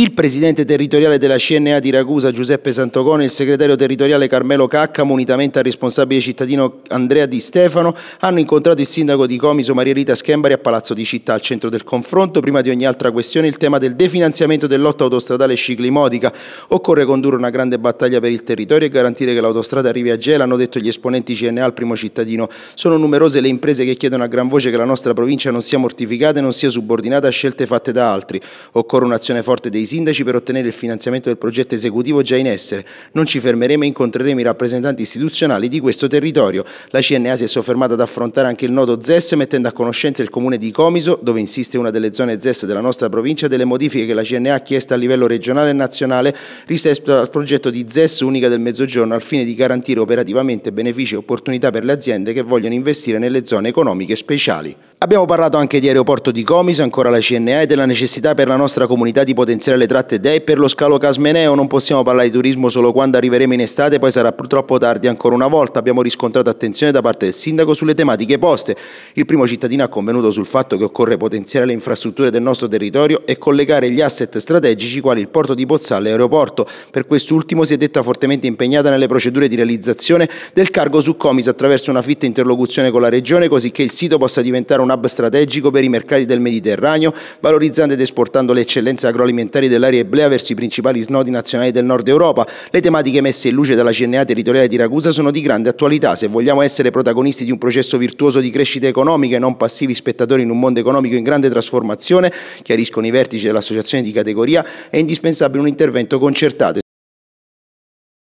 il presidente territoriale della CNA di Ragusa Giuseppe Santogone e il segretario territoriale Carmelo Cacca, unitamente al responsabile cittadino Andrea Di Stefano, hanno incontrato il sindaco di Comiso Maria Rita Schembari a Palazzo di Città. Al centro del confronto, prima di ogni altra questione, il tema del definanziamento del lotto autostradale Sciclimodica. Occorre condurre una grande battaglia per il territorio e garantire che l'autostrada arrivi a Gela, hanno detto gli esponenti CNA al primo cittadino. Sono numerose le imprese che chiedono a gran voce che la nostra provincia non sia mortificata e non sia subordinata a scelte fatte da altri. Occorre un'azione forte dei sindaci per ottenere il finanziamento del progetto esecutivo già in essere. Non ci fermeremo e incontreremo i rappresentanti istituzionali di questo territorio. La CNA si è soffermata ad affrontare anche il nodo ZES mettendo a conoscenza il comune di Comiso, dove insiste una delle zone ZES della nostra provincia, delle modifiche che la CNA ha chiesto a livello regionale e nazionale rispetto al progetto di ZES unica del Mezzogiorno al fine di garantire operativamente benefici e opportunità per le aziende che vogliono investire nelle zone economiche speciali. Abbiamo parlato anche di aeroporto di Comis, ancora la CNA, e della necessità per la nostra comunità di potenziare le tratte DEI per lo scalo Casmeneo. Non possiamo parlare di turismo solo quando arriveremo in estate, poi sarà purtroppo tardi ancora una volta. Abbiamo riscontrato attenzione da parte del sindaco sulle tematiche poste. Il primo cittadino ha convenuto sul fatto che occorre potenziare le infrastrutture del nostro territorio e collegare gli asset strategici quali il porto di Pozzale e l'aeroporto. Per quest'ultimo si è detta fortemente impegnata nelle procedure di realizzazione del cargo su Comis attraverso una fitta interlocuzione con la regione, così che il sito possa diventare un un hub strategico per i mercati del Mediterraneo, valorizzando ed esportando le eccellenze agroalimentari dell'area eblea verso i principali snodi nazionali del nord Europa. Le tematiche messe in luce dalla CNA territoriale di Ragusa sono di grande attualità. Se vogliamo essere protagonisti di un processo virtuoso di crescita economica e non passivi spettatori in un mondo economico in grande trasformazione, chiariscono i vertici dell'associazione di categoria, è indispensabile un intervento concertato